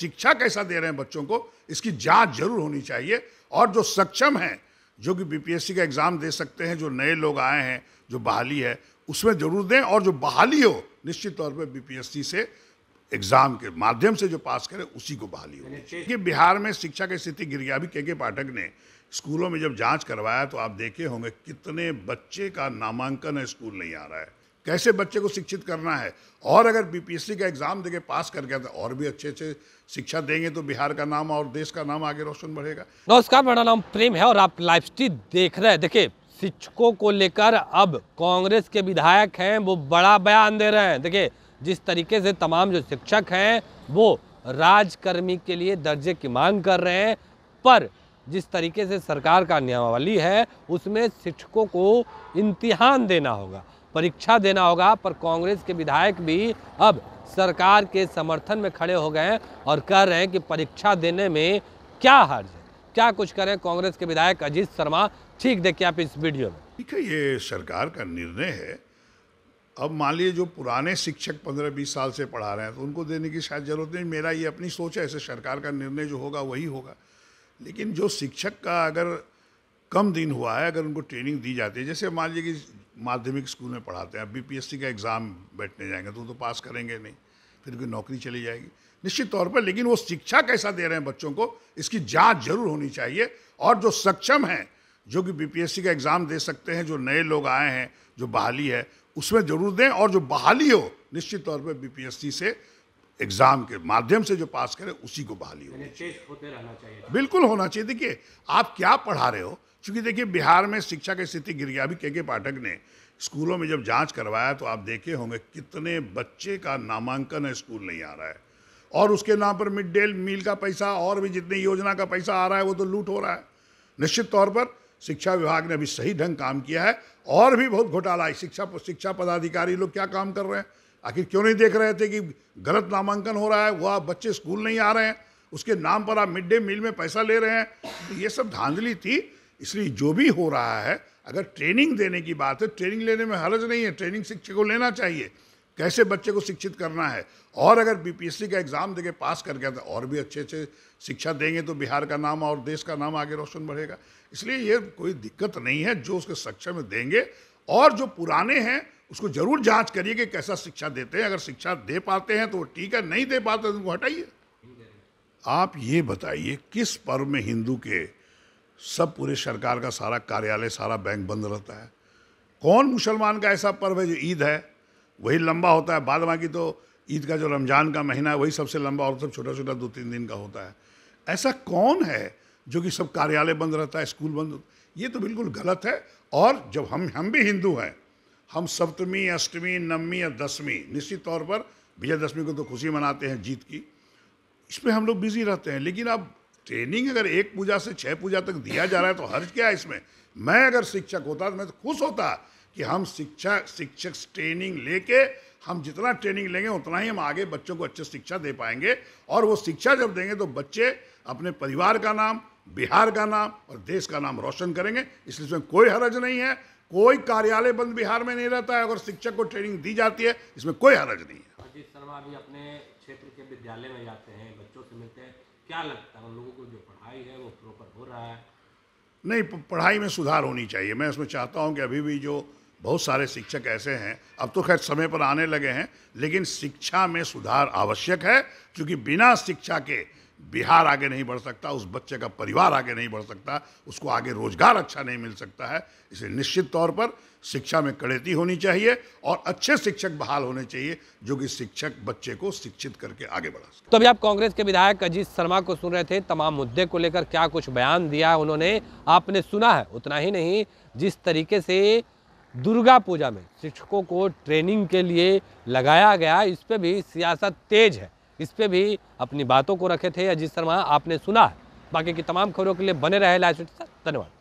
शिक्षा कैसा दे रहे हैं बच्चों को इसकी जांच जरूर होनी चाहिए और जो सक्षम हैं जो कि बीपीएससी का एग्ज़ाम दे सकते हैं जो नए लोग आए हैं जो बहाली है उसमें ज़रूर दें और जो बहाली हो निश्चित तौर पर बीपीएससी से एग्ज़ाम के माध्यम से जो पास करे उसी को बहाली हो क्योंकि बिहार में शिक्षा की स्थिति गिर गया अभी के के पाठक ने स्कूलों में जब जाँच करवाया तो आप देखे होंगे कितने बच्चे का नामांकन स्कूल नहीं आ रहा है कैसे बच्चे को शिक्षित करना है और अगर बीपीएससी का एग्ज़ाम देके पास कर गया तो और भी अच्छे अच्छे शिक्षा देंगे तो बिहार का नाम और देश का नाम आगे रोशन बढ़ेगा नमस्कार मेरा नाम प्रेम है और आप लाइव स्ट्रीट देख रहे हैं देखिए शिक्षकों को लेकर अब कांग्रेस के विधायक हैं वो बड़ा बयान दे रहे हैं देखिए जिस तरीके से तमाम जो शिक्षक हैं वो राजकर्मी के लिए दर्जे की मांग कर रहे हैं पर जिस तरीके से सरकार का नियमावली है उसमें शिक्षकों को इम्तिहान देना होगा परीक्षा देना होगा पर कांग्रेस के विधायक भी अब सरकार के समर्थन में खड़े हो गए हैं और कह रहे हैं कि परीक्षा देने में क्या हर्ज है क्या कुछ करें कांग्रेस के विधायक अजीत शर्मा ठीक देखिए आप इस वीडियो में ठीक है ये सरकार का निर्णय है अब मान लीजिए जो पुराने शिक्षक पंद्रह बीस साल से पढ़ा रहे हैं तो उनको देने की शायद ज़रूरत नहीं मेरा ये अपनी सोच है ऐसे सरकार का निर्णय जो होगा वही होगा लेकिन जो शिक्षक का अगर कम दिन हुआ है अगर उनको ट्रेनिंग दी जाती है जैसे मान लीजिए कि माध्यमिक स्कूल में पढ़ाते हैं अब बीपीएससी का एग्ज़ाम बैठने जाएंगे तो तो पास करेंगे नहीं फिर उनकी नौकरी चली जाएगी निश्चित तौर पर लेकिन वो शिक्षा कैसा दे रहे हैं बच्चों को इसकी जाँच जरूर होनी चाहिए और जो सक्षम हैं जो कि बी का एग्ज़ाम दे सकते हैं जो नए लोग आए हैं जो बहाली है उसमें ज़रूर दें और जो बहाली हो निश्चित तौर पर बी से एग्जाम के माध्यम से जो पास करे उसी को बहाली होते रहना चाहिए बिल्कुल होना चाहिए देखिए आप क्या पढ़ा रहे हो क्योंकि देखिए बिहार में शिक्षा की स्थिति गिर गया अभी के के पाठक ने स्कूलों में जब जांच करवाया तो आप देखे होंगे कितने बच्चे का नामांकन है स्कूल नहीं आ रहा है और उसके नाम पर मिड डे मील का पैसा और भी जितने योजना का पैसा आ रहा है वो तो लूट हो रहा है निश्चित तौर पर शिक्षा विभाग ने अभी सही ढंग काम किया है और भी बहुत घोटाला है शिक्षा शिक्षा पदाधिकारी लोग क्या काम कर रहे हैं आखिर क्यों नहीं देख रहे थे कि गलत नामांकन हो रहा है वह बच्चे स्कूल नहीं आ रहे हैं उसके नाम पर आप मिड डे मील में पैसा ले रहे हैं तो ये सब धांधली थी इसलिए जो भी हो रहा है अगर ट्रेनिंग देने की बात है ट्रेनिंग लेने में हर्ज नहीं है ट्रेनिंग शिक्षक को लेना चाहिए कैसे बच्चे को शिक्षित करना है और अगर बीपीएससी का एग्ज़ाम देके पास कर गया तो और भी अच्छे अच्छे शिक्षा देंगे तो बिहार का नाम और देश का नाम आगे रोशन बढ़ेगा इसलिए ये कोई दिक्कत नहीं है जो उसके सक्षम देंगे और जो पुराने हैं उसको जरूर जांच करिए कि कैसा शिक्षा देते हैं अगर शिक्षा दे पाते हैं तो ठीक है नहीं दे पाते तो उनको हटाइए आप ये बताइए किस पर्व में हिंदू के सब पूरे सरकार का सारा कार्यालय सारा बैंक बंद रहता है कौन मुसलमान का ऐसा पर्व है जो ईद है वही लंबा होता है बाद बाकी तो ईद का जो रमज़ान का महीना है वही सबसे लंबा और सब छोटा छोटा दो तीन दिन का होता है ऐसा कौन है जो कि सब कार्यालय बंद रहता है स्कूल बंद ये तो बिल्कुल गलत है और जब हम हम भी हिंदू हैं हम सप्तमी अष्टमी नवमी या दसवीं निश्चित तौर पर विजयदशमी को तो खुशी मनाते हैं जीत की इसमें हम लोग बिजी रहते हैं लेकिन अब ट्रेनिंग अगर एक पूजा से छः पूजा तक दिया जा रहा है तो हर्ज क्या है इसमें मैं अगर शिक्षक होता तो मैं तो खुश होता कि हम शिक्षा शिक्षक ट्रेनिंग लेके हम जितना ट्रेनिंग लेंगे उतना ही हम आगे बच्चों को अच्छे शिक्षा दे पाएंगे और वो शिक्षा जब देंगे तो बच्चे अपने परिवार का नाम बिहार का नाम और देश का नाम रोशन करेंगे इसलिए इसमें कोई हर्ज नहीं है कोई कार्यालय बंद बिहार में नहीं रहता है अगर शिक्षक को ट्रेनिंग दी जाती है इसमें कोई हरज नहीं है अजीत शर्मा भी अपने क्षेत्र के विद्यालय में जाते हैं बच्चों से मिलते हैं क्या लगता है उन लोगों को जो पढ़ाई है वो प्रॉपर हो रहा है नहीं पढ़ाई में सुधार होनी चाहिए मैं इसमें चाहता हूँ कि अभी भी जो बहुत सारे शिक्षक ऐसे हैं अब तो खैर समय पर आने लगे हैं लेकिन शिक्षा में सुधार आवश्यक है क्योंकि बिना शिक्षा के बिहार आगे नहीं बढ़ सकता उस बच्चे का परिवार आगे नहीं बढ़ सकता उसको आगे रोजगार अच्छा नहीं मिल सकता है इसे निश्चित तौर पर शिक्षा में कड़ेती होनी चाहिए और अच्छे शिक्षक बहाल होने चाहिए जो कि शिक्षक बच्चे को शिक्षित करके आगे बढ़ा सके तो अभी आप कांग्रेस के विधायक अजीत शर्मा को सुन रहे थे तमाम मुद्दे को लेकर क्या कुछ बयान दिया उन्होंने आपने सुना है उतना ही नहीं जिस तरीके से दुर्गा पूजा में शिक्षकों को ट्रेनिंग के लिए लगाया गया इस पर भी सियासत तेज है इस पर भी अपनी बातों को रखे थे अजीत शर्मा आपने सुना बाकी की तमाम खबरों के लिए बने रहे लाइव सर धन्यवाद